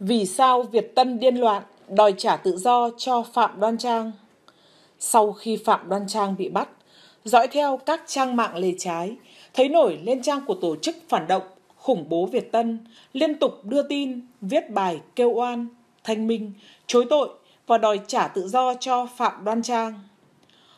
Vì sao Việt Tân điên loạn đòi trả tự do cho Phạm Đoan Trang? Sau khi Phạm Đoan Trang bị bắt, dõi theo các trang mạng lề trái, thấy nổi lên trang của tổ chức phản động khủng bố Việt Tân, liên tục đưa tin, viết bài kêu oan, thanh minh, chối tội và đòi trả tự do cho Phạm Đoan Trang.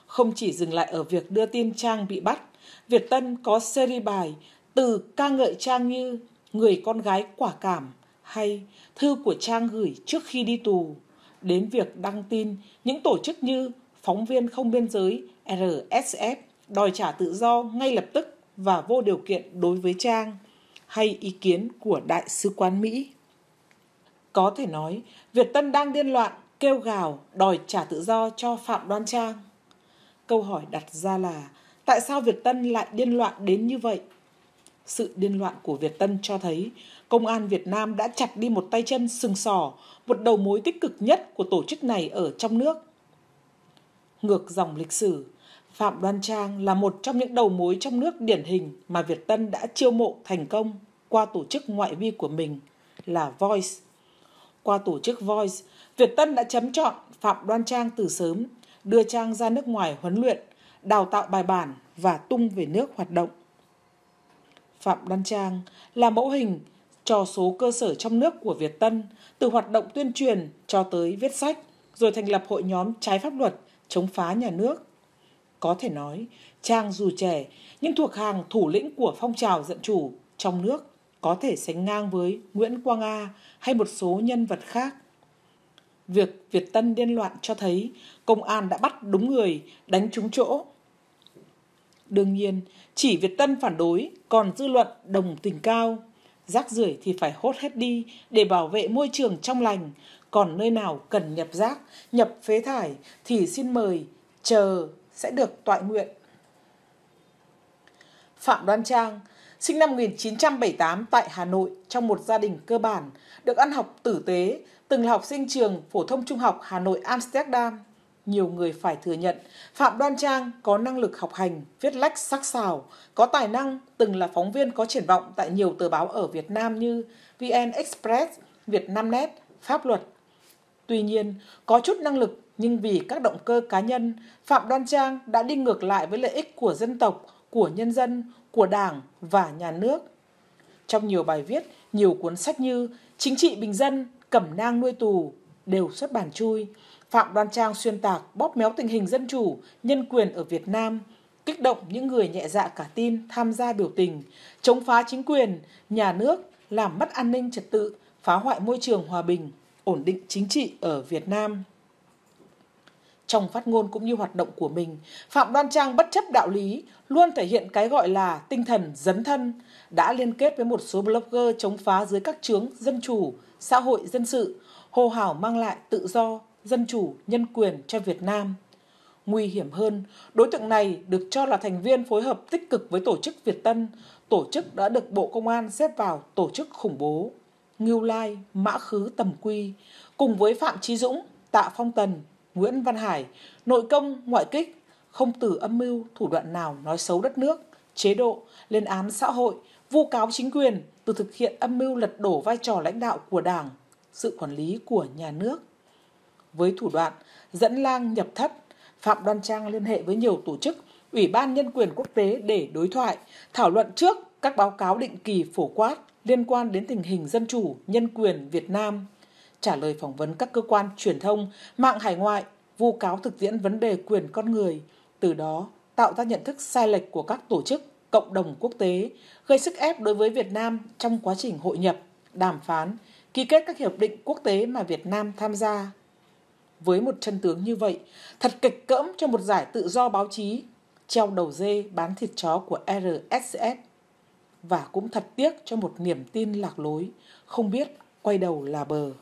Không chỉ dừng lại ở việc đưa tin Trang bị bắt, Việt Tân có series bài từ ca ngợi Trang như người con gái quả cảm, hay thư của Trang gửi trước khi đi tù đến việc đăng tin những tổ chức như Phóng viên không biên giới RSF đòi trả tự do ngay lập tức và vô điều kiện đối với Trang hay ý kiến của Đại sứ quán Mỹ. Có thể nói, Việt Tân đang điên loạn kêu gào đòi trả tự do cho Phạm Đoan Trang. Câu hỏi đặt ra là tại sao Việt Tân lại điên loạn đến như vậy? Sự điên loạn của Việt Tân cho thấy công an Việt Nam đã chặt đi một tay chân sừng sỏ, một đầu mối tích cực nhất của tổ chức này ở trong nước. Ngược dòng lịch sử, Phạm Đoan Trang là một trong những đầu mối trong nước điển hình mà Việt Tân đã chiêu mộ thành công qua tổ chức ngoại vi của mình là Voice. Qua tổ chức Voice, Việt Tân đã chấm chọn Phạm Đoan Trang từ sớm, đưa Trang ra nước ngoài huấn luyện, đào tạo bài bản và tung về nước hoạt động. Phạm Đoan Trang là mẫu hình cho số cơ sở trong nước của Việt Tân, từ hoạt động tuyên truyền cho tới viết sách, rồi thành lập hội nhóm trái pháp luật chống phá nhà nước. Có thể nói, Trang dù trẻ nhưng thuộc hàng thủ lĩnh của phong trào dân chủ trong nước có thể sánh ngang với Nguyễn Quang A hay một số nhân vật khác. Việc Việt Tân điên loạn cho thấy công an đã bắt đúng người, đánh trúng chỗ. Đương nhiên, chỉ Việt Tân phản đối, còn dư luận đồng tình cao rác rưởi thì phải hốt hết đi để bảo vệ môi trường trong lành. Còn nơi nào cần nhập rác, nhập phế thải thì xin mời, chờ sẽ được tọa nguyện. Phạm Đoan Trang, sinh năm 1978 tại Hà Nội trong một gia đình cơ bản, được ăn học tử tế, từng là học sinh trường phổ thông trung học Hà Nội Amsterdam – nhiều người phải thừa nhận. Phạm Đoan Trang có năng lực học hành, viết lách sắc sảo, có tài năng, từng là phóng viên có triển vọng tại nhiều tờ báo ở Việt Nam như VN Express, net Pháp luật. Tuy nhiên, có chút năng lực nhưng vì các động cơ cá nhân, Phạm Đoan Trang đã đi ngược lại với lợi ích của dân tộc, của nhân dân, của đảng và nhà nước. Trong nhiều bài viết, nhiều cuốn sách như Chính trị bình dân, Cẩm nang nuôi tù đều xuất bản chui. Phạm Đoan Trang xuyên tạc bóp méo tình hình dân chủ, nhân quyền ở Việt Nam, kích động những người nhẹ dạ cả tin tham gia biểu tình, chống phá chính quyền, nhà nước, làm mất an ninh trật tự, phá hoại môi trường hòa bình, ổn định chính trị ở Việt Nam. Trong phát ngôn cũng như hoạt động của mình, Phạm Đoan Trang bất chấp đạo lý, luôn thể hiện cái gọi là tinh thần dấn thân, đã liên kết với một số blogger chống phá dưới các chướng dân chủ, xã hội dân sự, hô hào mang lại tự do, dân chủ, nhân quyền cho Việt Nam. Nguy hiểm hơn, đối tượng này được cho là thành viên phối hợp tích cực với tổ chức Việt Tân, tổ chức đã được Bộ Công an xếp vào tổ chức khủng bố. Ngưu Lai, Mã Khứ Tầm Quy, cùng với Phạm Trí Dũng, Tạ Phong Tần, Nguyễn Văn Hải, nội công, ngoại kích, không từ âm mưu, thủ đoạn nào nói xấu đất nước, chế độ, lên án xã hội, vu cáo chính quyền từ thực hiện âm mưu lật đổ vai trò lãnh đạo của Đảng, sự quản lý của nhà nước với thủ đoạn dẫn lang nhập thất. Phạm Đoan Trang liên hệ với nhiều tổ chức, Ủy ban Nhân quyền quốc tế để đối thoại, thảo luận trước các báo cáo định kỳ phổ quát liên quan đến tình hình dân chủ, nhân quyền Việt Nam. Trả lời phỏng vấn các cơ quan truyền thông, mạng hải ngoại, vu cáo thực tiễn vấn đề quyền con người, từ đó tạo ra nhận thức sai lệch của các tổ chức, cộng đồng quốc tế, gây sức ép đối với Việt Nam trong quá trình hội nhập, đàm phán, ký kết các hiệp định quốc tế mà Việt Nam tham gia với một chân tướng như vậy, thật kịch cỡm cho một giải tự do báo chí treo đầu dê bán thịt chó của RSF. Và cũng thật tiếc cho một niềm tin lạc lối, không biết quay đầu là bờ.